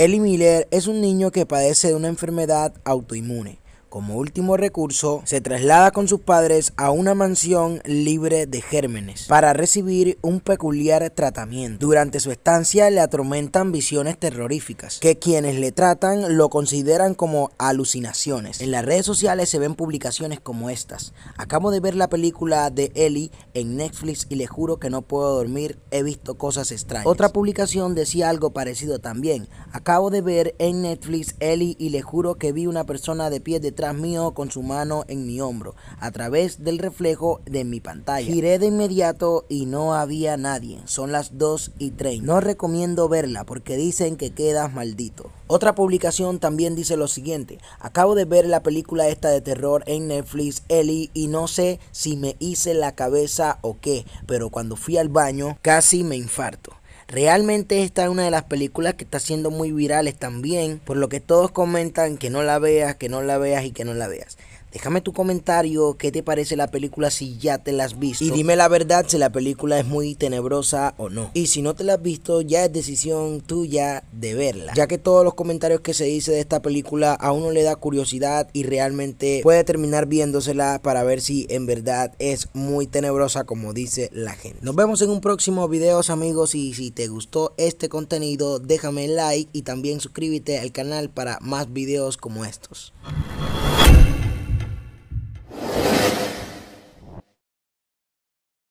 Ellie Miller es un niño que padece de una enfermedad autoinmune. Como último recurso, se traslada con sus padres a una mansión libre de gérmenes para recibir un peculiar tratamiento. Durante su estancia le atormentan visiones terroríficas, que quienes le tratan lo consideran como alucinaciones. En las redes sociales se ven publicaciones como estas. Acabo de ver la película de Ellie en Netflix y le juro que no puedo dormir, he visto cosas extrañas. Otra publicación decía algo parecido también. Acabo de ver en Netflix Ellie y le juro que vi una persona de pie de tras mío con su mano en mi hombro, a través del reflejo de mi pantalla. Giré de inmediato y no había nadie. Son las 2 y 30. No recomiendo verla porque dicen que quedas maldito. Otra publicación también dice lo siguiente, acabo de ver la película esta de terror en Netflix, Ellie, y no sé si me hice la cabeza o qué, pero cuando fui al baño casi me infarto. Realmente esta es una de las películas que está siendo muy virales también, por lo que todos comentan que no la veas, que no la veas y que no la veas. Déjame tu comentario, qué te parece la película si ya te la has visto. Y dime la verdad si la película es muy tenebrosa o no. Y si no te la has visto, ya es decisión tuya de verla. Ya que todos los comentarios que se dice de esta película a uno le da curiosidad y realmente puede terminar viéndosela para ver si en verdad es muy tenebrosa como dice la gente. Nos vemos en un próximo video amigos y si te gustó este contenido déjame like y también suscríbete al canal para más videos como estos.